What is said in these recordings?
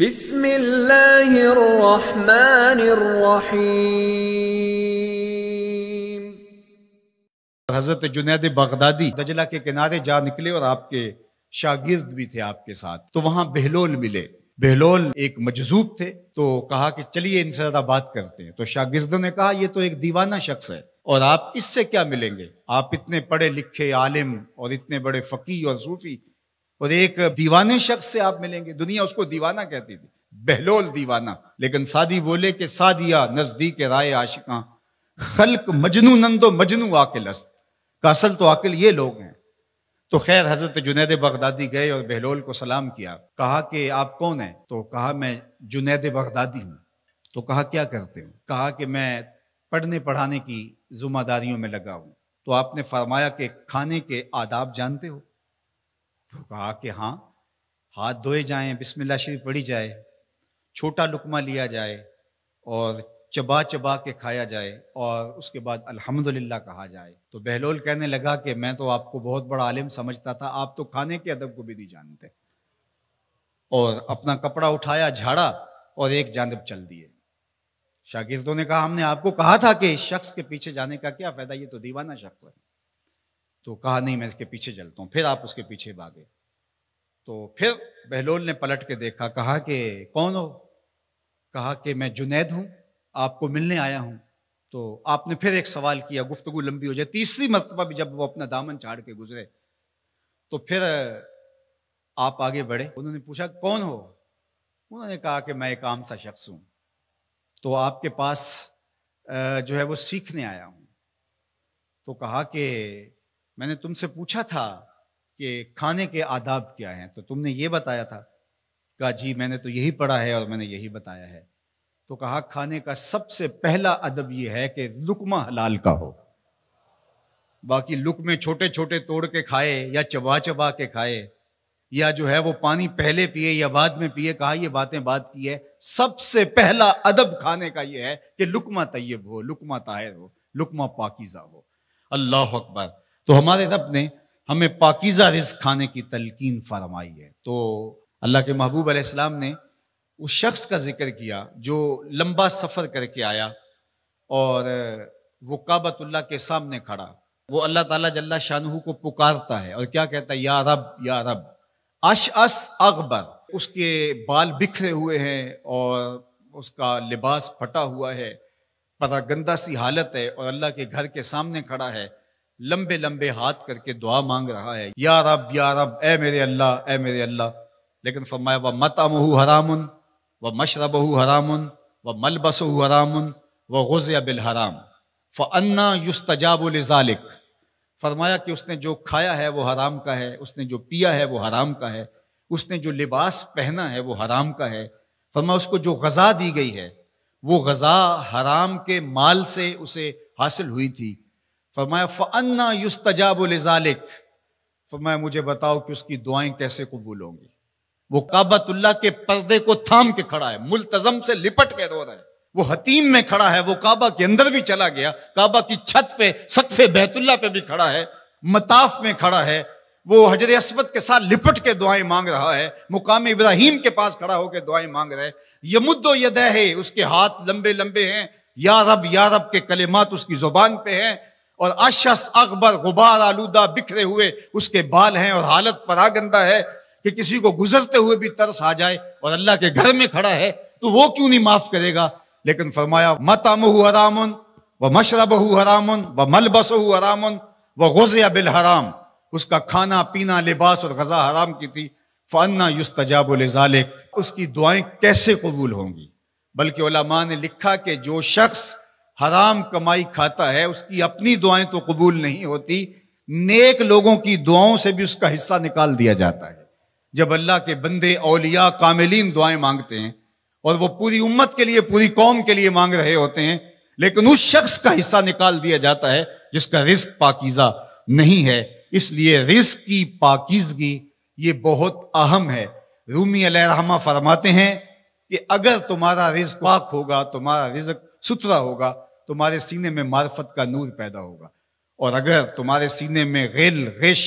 हजरत जुनेद बगदादी दजला के किनारे जा निकले और आपके शागिर्द भी थे आपके साथ तो वहां बहलोल मिले बहलोल एक मजजूब थे तो कहा कि चलिए इनसे ज्यादा बात करते हैं तो शागिर्द ने कहा ये तो एक दीवाना शख्स है और आप इससे क्या मिलेंगे आप इतने पढ़े लिखे आलिम और इतने बड़े फकीर और सूफी और एक दीवाने शख्स से आप मिलेंगे दुनिया उसको दीवाना कहती थी बहलोल दीवाना लेकिन सादी बोले के सादिया नजदीक राय आशिका खलक मजनू नंदो मजनू आकिल अस्त का असल तो आकिल ये लोग हैं तो खैर हजरत जुनेद बगदादी गए और बहलोल को सलाम किया कहा कि आप कौन हैं तो कहा मैं जुनेद बगदादी हूं तो कहा क्या करते हो कहा कि मैं पढ़ने पढ़ाने की जुम्मेदारियों में लगा हूं तो आपने फरमाया कि खाने के आदाब जानते हो तो कहा कि हाँ हाथ धोए जाएं बिस्मिल्लाह शरीफ पढ़ी जाए छोटा लुकमा लिया जाए और चबा चबा के खाया जाए और उसके बाद अल्हम्दुलिल्लाह कहा जाए तो बहलोल कहने लगा कि मैं तो आपको बहुत बड़ा आलिम समझता था आप तो खाने के अदब को भी नहीं जानते और अपना कपड़ा उठाया झाड़ा और एक जानब चल दिए शागिर्दों ने कहा हमने आपको कहा था कि इस शख्स के पीछे जाने का क्या फ़ायदा ये तो दीवाना शख्स है तो कहा नहीं मैं इसके पीछे चलता हूँ फिर आप उसके पीछे भागे तो फिर बहलोल ने पलट के देखा कहा कि कौन हो कहा कि मैं जुनेद हूँ आपको मिलने आया हूँ तो आपने फिर एक सवाल किया गुफ्तगु लंबी हो जाए तीसरी मरतबा भी जब वो अपना दामन छाड़ के गुजरे तो फिर आप आगे बढ़े उन्होंने पूछा कौन हो उन्होंने कहा कि मैं एक आम सा शख्स हूँ तो आपके पास जो है वो सीखने आया हूँ तो कहा कि मैंने तुमसे पूछा था कि खाने के आदाब क्या हैं तो तुमने ये बताया था कहा जी मैंने तो यही पढ़ा है और मैंने यही बताया है तो कहा खाने का सबसे पहला अदब यह है कि लुकमा हलाल का हो बाकी लुकमे छोटे छोटे तोड़ के खाए या चबा चबा के खाए या जो है वो पानी पहले पिए या बाद में पिए कहा ये बातें बात की है सबसे पहला अदब खाने का ये है कि लुकमा तैयब हो लुकमा ताहिर हो लुकमा पाकिजा हो अल्लाह अकबर तो हमारे रब ने हमें पाकिज़ा रिस्क खाने की तलकिन फरमाई है तो अल्लाह के महबूब आसमाम ने उस शख्स का जिक्र किया जो लंबा सफ़र करके आया और वो काबतुल्ला के सामने खड़ा वो अल्लाह ताला जल्ला शाहू को पुकारता है और क्या कहता है या रब या रब अश अस अकबर उसके बाल बिखरे हुए हैं और उसका लिबास फटा हुआ है पता गंदा सी हालत है और अल्लाह के घर के सामने खड़ा है लंबे लंबे हाथ करके दुआ मांग रहा है या रब या रब ए मेरे अल्लाह ए मेरे अल्लाह लेकिन फरमाया व अमहू हरामन व मशरबहू हरामन व मलबसू हरामन व गुज़ बिल हराम फ़न्ना युस्तजाबुलजालिक फरमाया कि उसने जो खाया है वो हराम का है उसने जो पिया है वो हराम का है उसने जो लिबास पहना है वो हराम का है फरमाया उसको जो गज़ा दी गई है वो गज़ा हराम के माल से उसे हासिल हुई थी फरमाया फ़न्ना युस्तजाब लजालिक फरमाया मुझे बताओ कि उसकी दुआएं कैसे कबूल होंगी वो काबतुल्ला के पर्दे को थाम के खड़ा है मुलतजम से लिपट के रो रहा है वो हतीम में खड़ा है वो काबा के अंदर भी चला गया काबा की छत पे सकफे बैतुल्ला पे भी खड़ा है मताफ में खड़ा है वो हजर असवत के साथ लिपट के दुआएं मांग रहा है मुकाम इब्राहिम के पास खड़ा होकर दुआएं मांग रहा है यमुद्दो यदह उसके हाथ लंबे लंबे हैं या रब या रब के कलेमात उसकी जुबान पे हैं और अशस अकबर गुबार आलूदा बिखरे हुए उसके बाल हैं और हालत परा गंदा है कि किसी को गुजरते हुए भी तरस आ जाए और अल्लाह के घर में खड़ा है तो वो क्यों नहीं माफ करेगा लेकिन फरमाया मत मतम हरामन व मशरब हरामन व मलबस हरामन व गज़ बिल हराम उसका खाना पीना लिबास और गजा हराम की थी फ़ाना युस्तजाब उसकी दुआएं कैसे कबूल होंगी बल्कि ने लिखा कि जो शख्स हराम कमाई खाता है उसकी अपनी दुआएं तो कबूल नहीं होती नेक लोगों की दुआओं से भी उसका हिस्सा निकाल दिया जाता है जब अल्लाह के बंदे औलिया कामिलीन दुआएं मांगते हैं और वो पूरी उम्मत के लिए पूरी कौम के लिए मांग रहे होते हैं लेकिन उस शख्स का हिस्सा निकाल दिया जाता है जिसका रिस्क पाकिजा नहीं है इसलिए रिस्क की पाकिजगी ये बहुत अहम है रूमी अलहमा फरमाते हैं कि अगर तुम्हारा रिज्क पाक होगा तुम्हारा रिज्क सुथरा होगा तुम्हारे सीने में मार्फत का नूर पैदा होगा और अगर तुम्हारे सीने में गिल गिश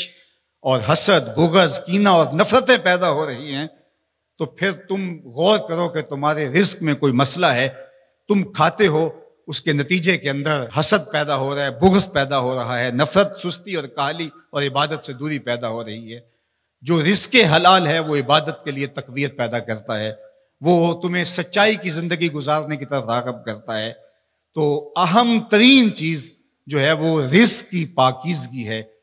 और हसद गुगज कीना और नफरतें पैदा हो रही हैं तो फिर तुम गौर करो कि तुम्हारे रिस्क में कोई मसला है तुम खाते हो उसके नतीजे के अंदर हसद पैदा हो रहा है बुगस पैदा हो रहा है नफरत सुस्ती और काली और इबादत से दूरी पैदा हो रही है जो रिस्क हलाल है वो इबादत के लिए तकवीत पैदा करता है वो तुम्हें सच्चाई की ज़िंदगी गुजारने की तरफ रागब करता है तो अहम तरीन चीज जो है वो रिस्क की पाकिजगी है